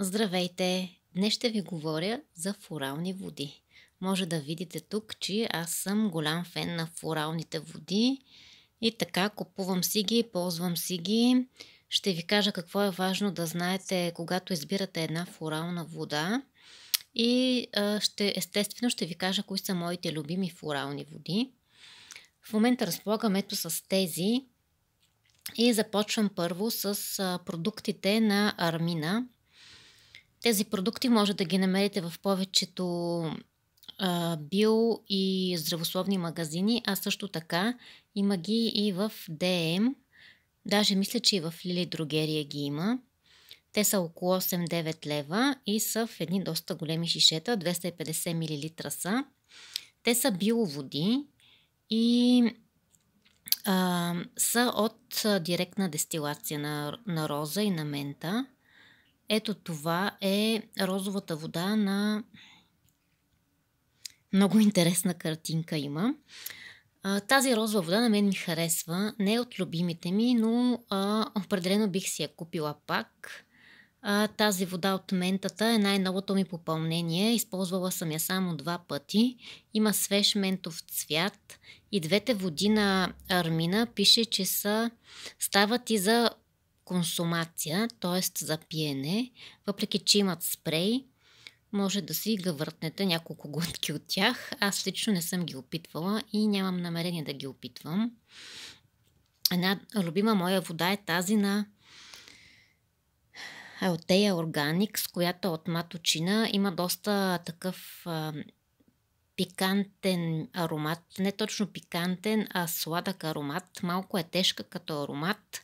Здравейте! Днес ще ви говоря за фурални води. Може да видите тук, че аз съм голям фен на фуралните води и така купувам си ги, ползвам си ги. Ще ви кажа какво е важно да знаете, когато избирате една фурална вода. И ще, естествено ще ви кажа кои са моите любими фурални води. В момента разполагам ето с тези и започвам първо с продуктите на Армина. Тези продукти може да ги намерите в повечето а, био и здравословни магазини, а също така има ги и в ДМ. Даже мисля, че и в Лили Другерия ги има. Те са около 8-9 лева и са в едни доста големи шишета, 250 мл са. Те са биоводи и а, са от директна дестилация на, на роза и на мента. Ето това е розовата вода на много интересна картинка има. А, тази розова вода на мен ми харесва. Не е от любимите ми, но а, определено бих си я купила пак. А, тази вода от ментата е най-новото ми попълнение. Използвала съм я само два пъти. Има свеж ментов цвят и двете води на Армина пише, че са стават и за консумация, т.е. за пиене, въпреки че имат спрей, може да си гъвъртнете няколко глътки от тях. Аз лично не съм ги опитвала и нямам намерение да ги опитвам. Една любима моя вода е тази на Алтея Organics, която от маточина има доста такъв пикантен аромат, не точно пикантен, а сладък аромат. Малко е тежка като аромат.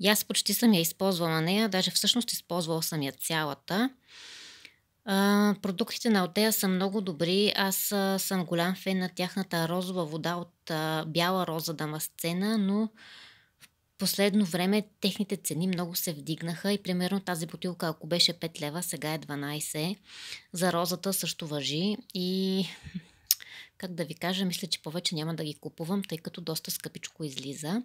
И аз почти съм я използвала нея, даже всъщност използвала съм я цялата. А, продуктите на Отея са много добри. Аз а, съм голям фен на тяхната розова вода от а, бяла роза дамасцена, но в последно време техните цени много се вдигнаха и примерно тази бутилка, ако беше 5 лева, сега е 12. За розата също въжи и как да ви кажа, мисля, че повече няма да ги купувам, тъй като доста скъпичко излиза.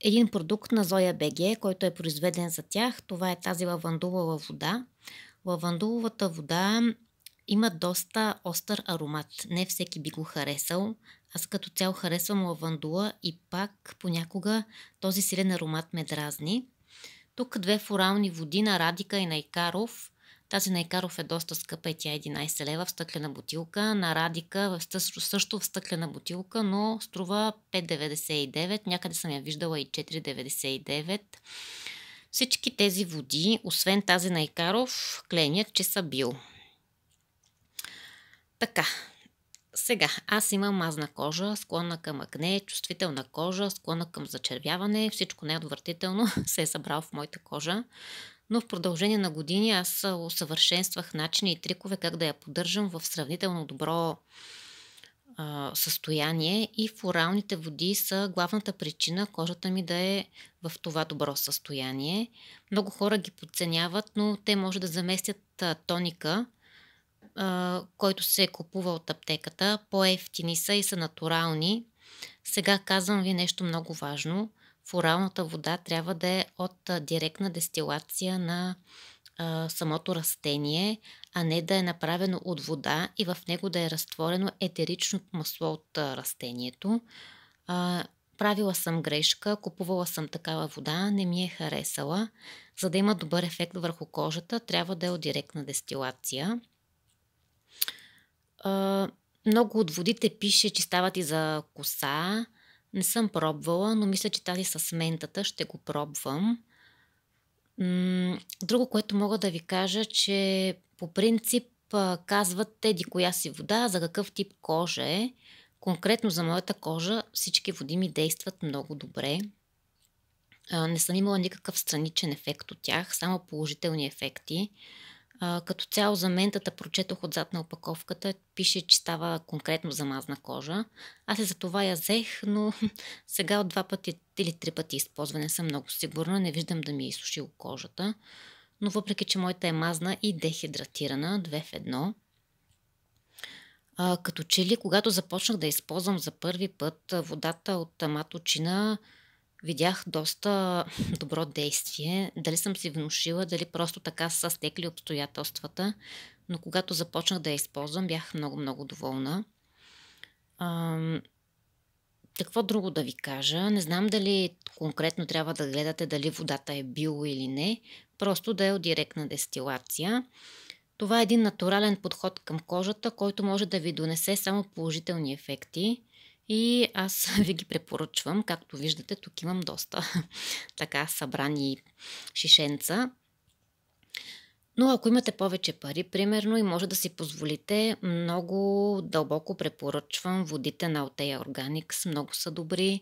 Един продукт на Зоя БГ, който е произведен за тях, това е тази лавандулова вода. Лавандуловата вода има доста остър аромат. Не всеки би го харесал. Аз като цяло харесвам лавандула и пак понякога този силен аромат ме дразни. Тук две форални води на Радика и на Икаров тази на Екаров е доста скъпа и тя е 11 лева в стъклена бутилка. На Радика също в стъклена бутилка, но струва 5,99. Някъде съм я виждала и 4,99. Всички тези води, освен тази на Икаров, кленят, че са бил. Така, сега, аз имам мазна кожа, склонна към акне, чувствителна кожа, склонна към зачервяване, всичко неотвратително е се е събрал в моята кожа но в продължение на години аз усъвършенствах начини и трикове как да я поддържам в сравнително добро а, състояние и фуралните води са главната причина кожата ми да е в това добро състояние. Много хора ги подценяват, но те може да заместят а, тоника, а, който се е купува от аптеката. По-ефтини са и са натурални. Сега казвам ви нещо много важно – флоралната вода трябва да е от директна дестилация на а, самото растение, а не да е направено от вода и в него да е разтворено етерично масло от а, растението. А, правила съм грешка, купувала съм такава вода, не ми е харесала. За да има добър ефект върху кожата, трябва да е от директна дестилация. А, много от водите пише, че стават и за коса, не съм пробвала, но мисля, че тази с ментата ще го пробвам. Друго, което мога да ви кажа, че по принцип казват теди коя си вода, за какъв тип кожа е. Конкретно за моята кожа всички води ми действат много добре. Не съм имала никакъв страничен ефект от тях, само положителни ефекти. А, като цяло за ментата прочетох отзад на опаковката. Пише, че става конкретно за мазна кожа. Аз и за това я взех, но сега от два пъти или три пъти използване съм много сигурна. Не виждам да ми е изсушил кожата. Но въпреки, че моята е мазна и дехидратирана, две в едно, а, като че ли, когато започнах да използвам за първи път водата от маточина, видях доста добро действие. Дали съм си внушила, дали просто така са стекли обстоятелствата, но когато започнах да я използвам, бях много-много доволна. Ам... Какво друго да ви кажа? Не знам дали конкретно трябва да гледате дали водата е било или не, просто да е от директна дестилация. Това е един натурален подход към кожата, който може да ви донесе само положителни ефекти – и аз ви ги препоръчвам. Както виждате, тук имам доста така събрани шишенца. Но ако имате повече пари, примерно, и може да си позволите, много дълбоко препоръчвам водите на Altea Organics. Много са добри.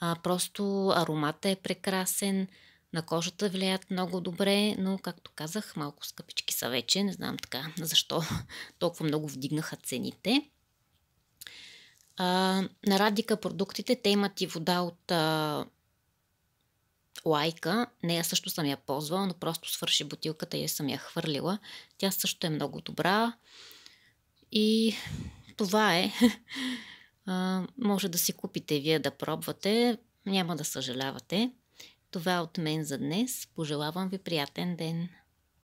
А, просто аромата е прекрасен. На кожата влияят много добре, но, както казах, малко скъпички са вече. Не знам така защо толкова много вдигнаха цените. А, на Радика продуктите, те имат и вода от а, лайка. Нея също съм я ползвала, но просто свърши бутилката и я съм я хвърлила. Тя също е много добра. И това е. А, може да си купите вие да пробвате. Няма да съжалявате. Това е от мен за днес. Пожелавам ви приятен ден!